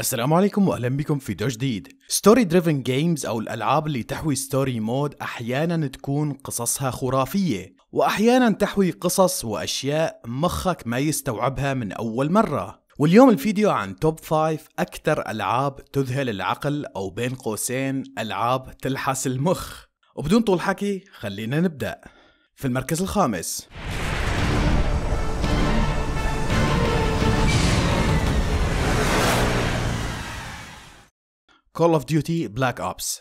السلام عليكم واهلا بكم في فيديو جديد ستوري دريفن جيمز او الالعاب اللي تحوي ستوري مود احيانا تكون قصصها خرافيه واحيانا تحوي قصص واشياء مخك ما يستوعبها من اول مره واليوم الفيديو عن توب 5 اكثر العاب تذهل العقل او بين قوسين العاب تلحس المخ وبدون طول حكي خلينا نبدا في المركز الخامس كول اوف ديوتي بلاك اوبس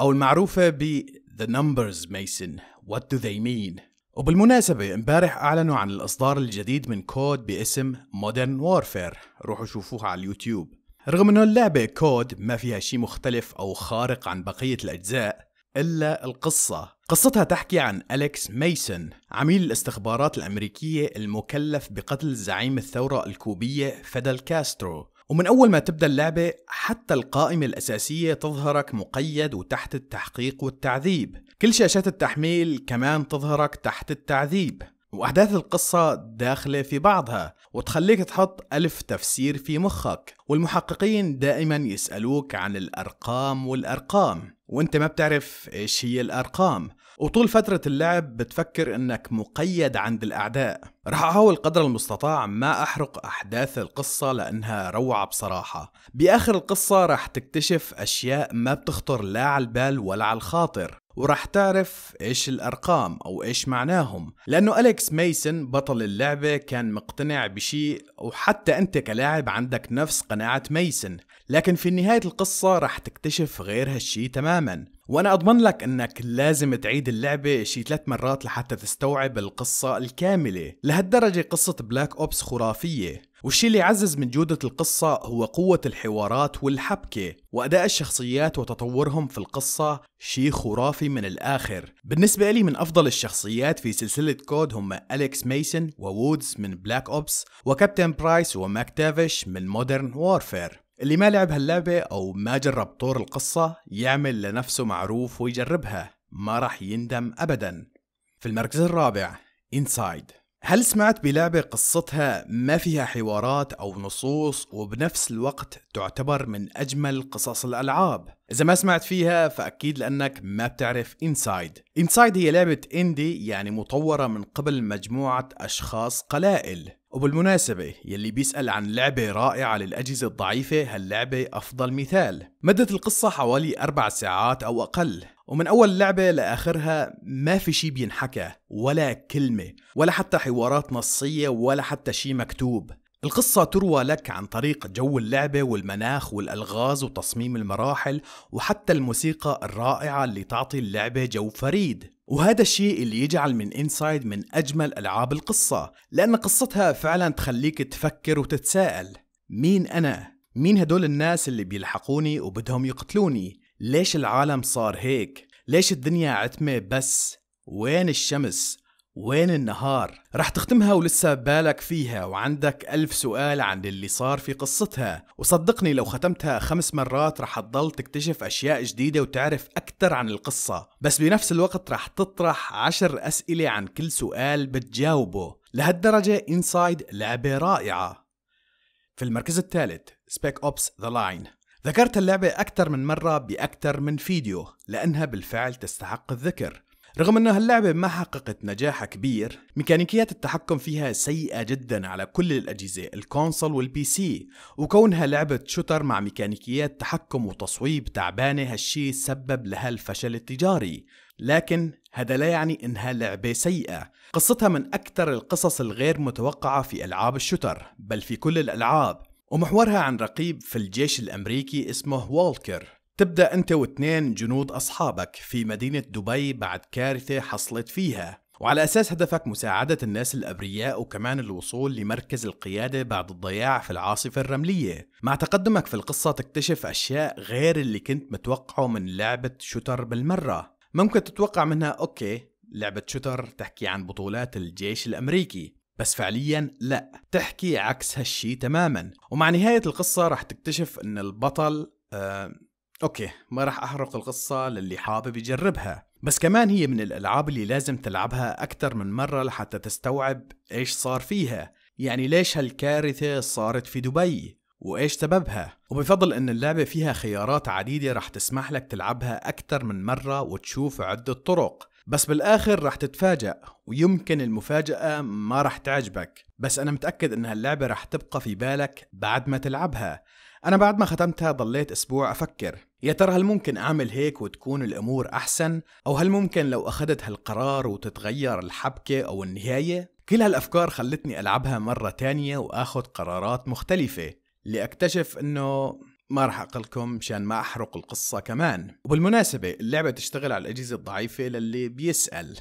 او المعروفه ب The Numbers Mason What Do They Mean وبالمناسبة امبارح أعلنوا عن الإصدار الجديد من كود باسم Modern Warfare روحوا شوفوها على اليوتيوب رغم أنه اللعبة كود ما فيها شيء مختلف أو خارق عن بقية الأجزاء إلا القصة قصتها تحكي عن أليكس ميسون عميل الاستخبارات الأمريكية المكلف بقتل زعيم الثورة الكوبية فيدل كاسترو ومن أول ما تبدأ اللعبة حتى القائمة الأساسية تظهرك مقيد وتحت التحقيق والتعذيب كل شاشات التحميل كمان تظهرك تحت التعذيب وأحداث القصة داخلة في بعضها وتخليك تحط ألف تفسير في مخك والمحققين دائما يسألوك عن الأرقام والأرقام وانت ما بتعرف ايش هي الأرقام وطول فترة اللعب بتفكر انك مقيد عند الاعداء رح احاول قدر المستطاع ما احرق احداث القصة لانها روعة بصراحة باخر القصة رح تكتشف اشياء ما بتخطر لا على البال ولا على الخاطر وراح تعرف ايش الارقام او ايش معناهم لانه اليكس ميسن بطل اللعبه كان مقتنع بشيء وحتى انت كلاعب عندك نفس قناعه ميسن لكن في نهايه القصه راح تكتشف غير هالشيء تماما وانا اضمن لك انك لازم تعيد اللعبه شي ثلاث مرات لحتى تستوعب القصه الكامله لهالدرجه قصه بلاك اوبس خرافيه والشي اللي عزز من جودة القصة هو قوة الحوارات والحبكة وأداء الشخصيات وتطورهم في القصة شي خرافي من الآخر بالنسبة لي من أفضل الشخصيات في سلسلة كود هم أليكس ميسن وودز من بلاك أوبس وكابتن برايس وماكتافيش من مودرن وارفير اللي ما لعب هاللعبة أو ما جرب طور القصة يعمل لنفسه معروف ويجربها ما راح يندم أبدا في المركز الرابع Inside هل سمعت بلعبة قصتها ما فيها حوارات أو نصوص وبنفس الوقت تعتبر من أجمل قصص الألعاب؟ إذا ما سمعت فيها فأكيد لأنك ما بتعرف إنسايد إنسايد هي لعبة إندي يعني مطورة من قبل مجموعة أشخاص قلائل وبالمناسبة يلي بيسأل عن لعبة رائعة للأجهزة الضعيفة هاللعبة أفضل مثال مدة القصة حوالي أربع ساعات أو أقل ومن أول لعبة لآخرها ما في شي بينحكى ولا كلمة ولا حتى حوارات نصية ولا حتى شي مكتوب القصة تروى لك عن طريق جو اللعبة والمناخ والألغاز وتصميم المراحل وحتى الموسيقى الرائعة اللي تعطي اللعبة جو فريد وهذا الشيء اللي يجعل من انسايد من أجمل ألعاب القصة لأن قصتها فعلا تخليك تفكر وتتساءل مين أنا؟ مين هدول الناس اللي بيلحقوني وبدهم يقتلوني؟ ليش العالم صار هيك؟ ليش الدنيا عتمة بس؟ وين الشمس؟ وين النهار؟ رح تختمها ولسه بالك فيها وعندك ألف سؤال عن اللي صار في قصتها وصدقني لو ختمتها خمس مرات رح تضل تكتشف أشياء جديدة وتعرف أكثر عن القصة بس بنفس الوقت رح تطرح عشر أسئلة عن كل سؤال بتجاوبه لهالدرجة إنسايد لعبة رائعة في المركز الثالث سبيك أوبس ذا لاين ذكرت اللعبة أكثر من مرة بأكثر من فيديو لأنها بالفعل تستحق الذكر رغم أن هاللعبة ما حققت نجاح كبير ميكانيكيات التحكم فيها سيئة جدا على كل الأجهزة الكونسول والبي سي وكونها لعبة شوتر مع ميكانيكيات تحكم وتصويب تعبانة هالشي سبب لها الفشل التجاري لكن هذا لا يعني انها لعبة سيئة قصتها من أكثر القصص الغير متوقعة في ألعاب الشوتر بل في كل الألعاب ومحورها عن رقيب في الجيش الأمريكي اسمه والكر تبدأ أنت واثنين جنود أصحابك في مدينة دبي بعد كارثة حصلت فيها وعلى أساس هدفك مساعدة الناس الأبرياء وكمان الوصول لمركز القيادة بعد الضياع في العاصفة الرملية مع تقدمك في القصة تكتشف أشياء غير اللي كنت متوقعه من لعبة شوتر بالمرة ممكن تتوقع منها أوكي لعبة شوتر تحكي عن بطولات الجيش الأمريكي بس فعليا لا تحكي عكس هالشي تماما ومع نهاية القصة رح تكتشف ان البطل آه اوكي ما رح احرق القصة للي حابب يجربها بس كمان هي من الالعاب اللي لازم تلعبها اكثر من مرة لحتى تستوعب ايش صار فيها يعني ليش هالكارثة صارت في دبي وايش سببها وبفضل ان اللعبة فيها خيارات عديدة رح تسمح لك تلعبها اكثر من مرة وتشوف عدة طرق بس بالاخر راح تتفاجأ ويمكن المفاجأة ما راح تعجبك بس انا متأكد ان هاللعبة راح تبقى في بالك بعد ما تلعبها انا بعد ما ختمتها ضليت اسبوع افكر يا ترى هل ممكن اعمل هيك وتكون الامور احسن او هل ممكن لو اخذت هالقرار وتتغير الحبكة او النهاية كل هالافكار خلتني العبها مرة تانية واخذ قرارات مختلفة لاكتشف انه ما راح اقلكم مشان ما احرق القصة كمان وبالمناسبة اللعبة تشتغل على الأجهزة الضعيفة للي بيسأل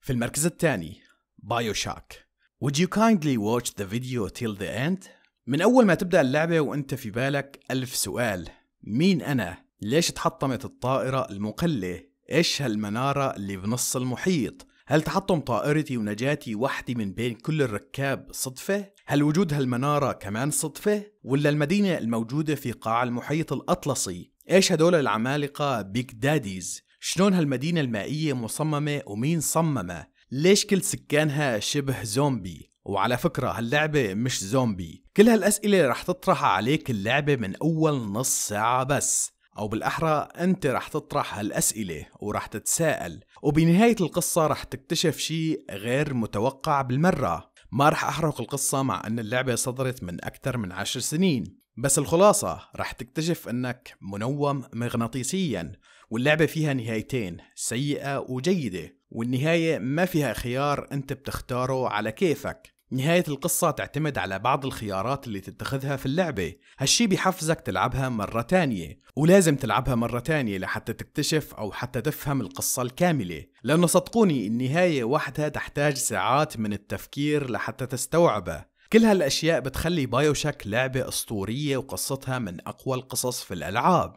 في المركز الثاني بايو شاك Would you kindly watch the video till the end? من أول ما تبدأ اللعبة وأنت في بالك ألف سؤال مين أنا؟ ليش تحطمت الطائرة المقلة؟ إيش هالمنارة اللي بنص المحيط؟ هل تحطم طائرتي ونجاتي وحدي من بين كل الركاب صدفة؟ هل وجود هالمنارة كمان صدفة؟ ولا المدينة الموجودة في قاع المحيط الأطلسي؟ إيش هدول العمالقة بيك داديز؟ شلون هالمدينة المائية مصممة ومين صممها؟ ليش كل سكانها شبه زومبي؟ وعلى فكرة هاللعبة مش زومبي كل هالأسئلة رح تطرح عليك اللعبة من أول نص ساعة بس أو بالأحرى أنت رح تطرح هالأسئلة ورح تتساءل وبنهاية القصة رح تكتشف شيء غير متوقع بالمرة ما رح أحرق القصة مع أن اللعبة صدرت من أكثر من عشر سنين بس الخلاصة رح تكتشف أنك منوم مغناطيسيا واللعبة فيها نهايتين سيئة وجيدة والنهاية ما فيها خيار أنت بتختاره على كيفك نهاية القصة تعتمد على بعض الخيارات اللي تتخذها في اللعبة هالشي بيحفزك تلعبها مرة تانية ولازم تلعبها مرة تانية لحتى تكتشف أو حتى تفهم القصة الكاملة لأنه صدقوني النهاية وحدها تحتاج ساعات من التفكير لحتى تستوعبها كل هالأشياء بتخلي بايوشك لعبة أسطورية وقصتها من أقوى القصص في الألعاب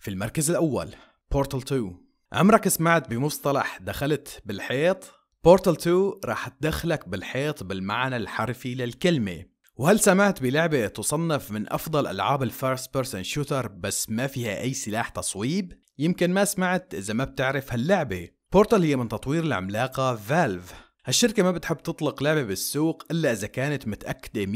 في المركز الأول بورتل 2 عمرك سمعت بمصطلح دخلت بالحيط؟ بورتال 2 راح تدخلك بالحيط بالمعنى الحرفي للكلمة وهل سمعت بلعبة تصنف من أفضل ألعاب الفيرست بيرسون شوتر بس ما فيها أي سلاح تصويب؟ يمكن ما سمعت إذا ما بتعرف هاللعبة بورتال هي من تطوير العملاقة فالف هالشركة ما بتحب تطلق لعبة بالسوق إلا إذا كانت متأكدة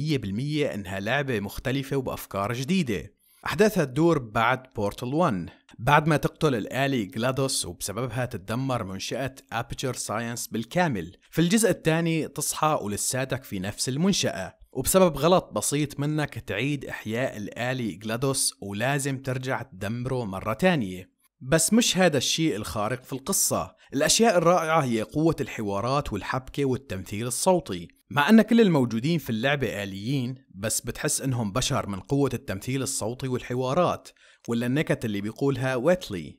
100% إنها لعبة مختلفة وبأفكار جديدة أحداثها تدور بعد بورتل 1 بعد ما تقتل الآلي جلادوس وبسببها تتدمر منشأة أبتشر ساينس بالكامل في الجزء الثاني تصحى ولساتك في نفس المنشأة وبسبب غلط بسيط منك تعيد إحياء الآلي جلادوس ولازم ترجع تدمره مرة تانية بس مش هذا الشيء الخارق في القصة الأشياء الرائعة هي قوة الحوارات والحبكة والتمثيل الصوتي مع أن كل الموجودين في اللعبة آليين بس بتحس أنهم بشر من قوة التمثيل الصوتي والحوارات ولا النكت اللي بيقولها ويتلي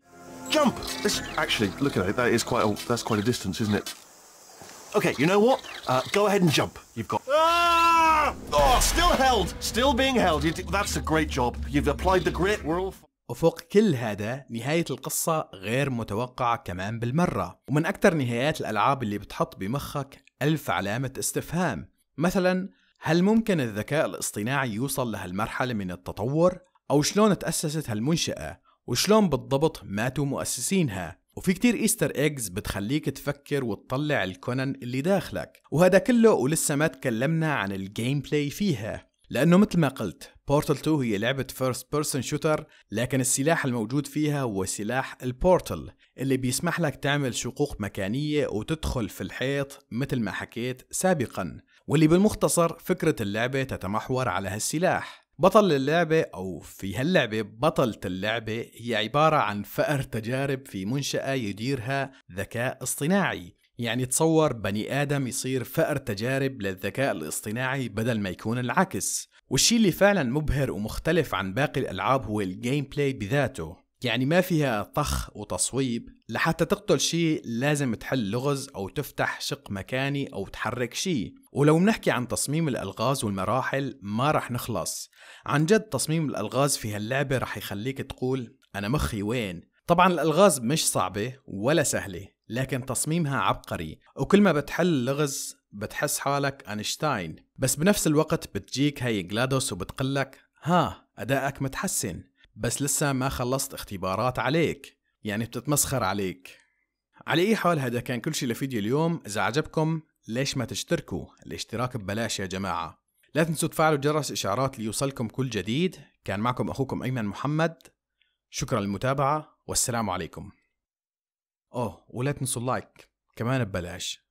Jump! This, actually, look at it, that is quite a, that's quite a distance, isn't it? Okay, you know what? Uh, go ahead and jump. You've got... Ah! Oh, still held! Still being held. You that's a great job. You've applied the grit. We're all... وفوق كل هذا نهاية القصة غير متوقعة كمان بالمرة ومن أكثر نهايات الألعاب اللي بتحط بمخك ألف علامة استفهام مثلا هل ممكن الذكاء الاصطناعي يوصل لهالمرحلة من التطور؟ أو شلون تأسست هالمنشأة؟ وشلون بالضبط ماتوا مؤسسينها؟ وفي كتير ايستر ايجز بتخليك تفكر وتطلع الكونن اللي داخلك وهذا كله ولسه ما تكلمنا عن الجيم بلاي فيها لانه مثل ما قلت بورتل 2 هي لعبة فيرست بيرسون شوتر لكن السلاح الموجود فيها هو سلاح البورتل اللي بيسمح لك تعمل شقوق مكانية وتدخل في الحيط مثل ما حكيت سابقا واللي بالمختصر فكرة اللعبة تتمحور على هالسلاح بطل اللعبة أو في هاللعبة بطلة اللعبة هي عبارة عن فأر تجارب في منشأة يديرها ذكاء اصطناعي يعني تصور بني آدم يصير فأر تجارب للذكاء الاصطناعي بدل ما يكون العكس والشي اللي فعلا مبهر ومختلف عن باقي الألعاب هو الجيم بلاي بذاته يعني ما فيها طخ وتصويب لحتى تقتل شيء لازم تحل لغز أو تفتح شق مكاني أو تحرك شيء ولو بنحكي عن تصميم الألغاز والمراحل ما رح نخلص عن جد تصميم الألغاز في هاللعبة رح يخليك تقول أنا مخي وين طبعا الألغاز مش صعبة ولا سهلة لكن تصميمها عبقري وكل ما بتحل لغز بتحس حالك أينشتاين بس بنفس الوقت بتجيك هاي جلادوس وبتقلك ها أدائك متحسن بس لسه ما خلصت اختبارات عليك يعني بتتمسخر عليك على اي حال هذا كان كل شيء لفيديو اليوم اذا عجبكم ليش ما تشتركوا الاشتراك ببلاش يا جماعة لا تنسوا تفعلوا جرس اشعارات ليوصلكم كل جديد كان معكم اخوكم ايمن محمد شكرا للمتابعة والسلام عليكم اوه ولا تنسوا اللايك كمان ببلاش